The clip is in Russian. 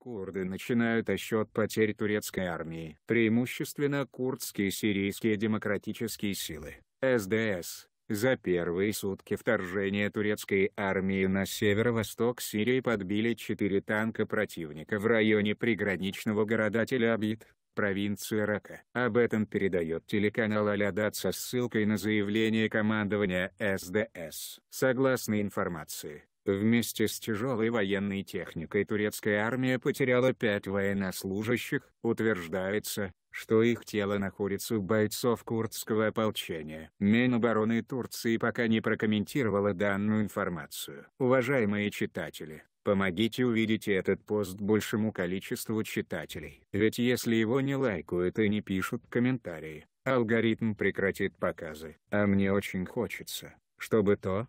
Курды начинают отсчет потерь турецкой армии. Преимущественно курдские сирийские демократические силы, СДС, за первые сутки вторжения турецкой армии на северо-восток Сирии подбили четыре танка противника в районе приграничного города Тель-Абид, провинции Рака. Об этом передает телеканал Алядат со ссылкой на заявление командования СДС. Согласно информации, Вместе с тяжелой военной техникой турецкая армия потеряла пять военнослужащих, утверждается, что их тело находится у бойцов курдского ополчения. Минобороны Турции пока не прокомментировала данную информацию. Уважаемые читатели, помогите увидеть этот пост большему количеству читателей. Ведь если его не лайкают и не пишут комментарии, алгоритм прекратит показы. А мне очень хочется, чтобы то,